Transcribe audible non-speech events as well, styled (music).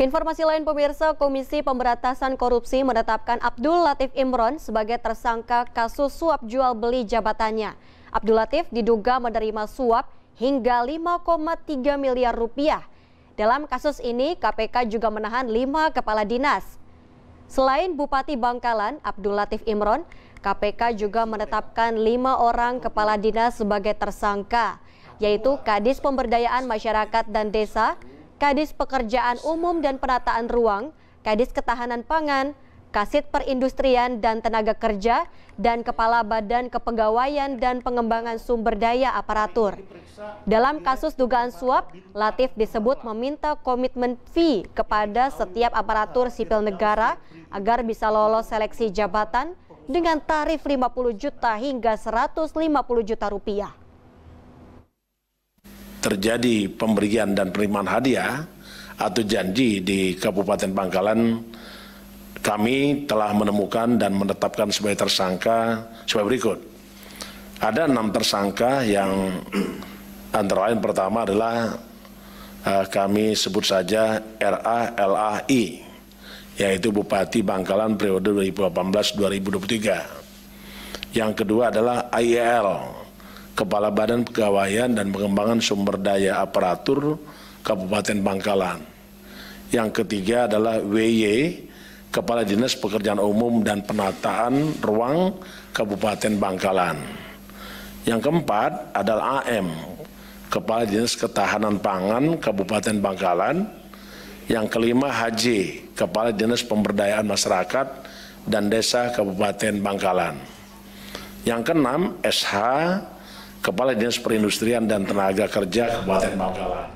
Informasi lain pemirsa, Komisi Pemberantasan Korupsi menetapkan Abdul Latif Imron sebagai tersangka kasus suap jual beli jabatannya. Abdul Latif diduga menerima suap hingga 5,3 miliar rupiah. Dalam kasus ini, KPK juga menahan lima kepala dinas. Selain Bupati Bangkalan, Abdul Latif Imron, KPK juga menetapkan lima orang kepala dinas sebagai tersangka, yaitu Kadis Pemberdayaan Masyarakat dan Desa, Kadis Pekerjaan Umum dan Penataan Ruang, Kadis Ketahanan Pangan, Kasit Perindustrian dan Tenaga Kerja, dan Kepala Badan Kepegawaian dan Pengembangan Sumber Daya Aparatur. Dalam kasus dugaan suap, Latif disebut meminta komitmen fee kepada setiap aparatur sipil negara agar bisa lolos seleksi jabatan dengan tarif 50 juta hingga 150 juta rupiah terjadi pemberian dan penerimaan hadiah atau janji di Kabupaten Bangkalan kami telah menemukan dan menetapkan sebagai tersangka sebagai berikut. Ada enam tersangka yang (clears throat) antara lain pertama adalah eh, kami sebut saja RALAI yaitu Bupati Bangkalan periode 2018-2023. Yang kedua adalah IEL Kepala Badan Pegawaian dan Pengembangan Sumber Daya Aparatur Kabupaten Bangkalan. Yang ketiga adalah WY, Kepala Dinas Pekerjaan Umum dan Penataan Ruang Kabupaten Bangkalan. Yang keempat adalah AM, Kepala Dinas Ketahanan Pangan Kabupaten Bangkalan. Yang kelima HJ, Kepala Dinas Pemberdayaan Masyarakat dan Desa Kabupaten Bangkalan. Yang keenam SH, Kepala Dinas Perindustrian dan Tenaga Kerja Kabupaten Bangkalan.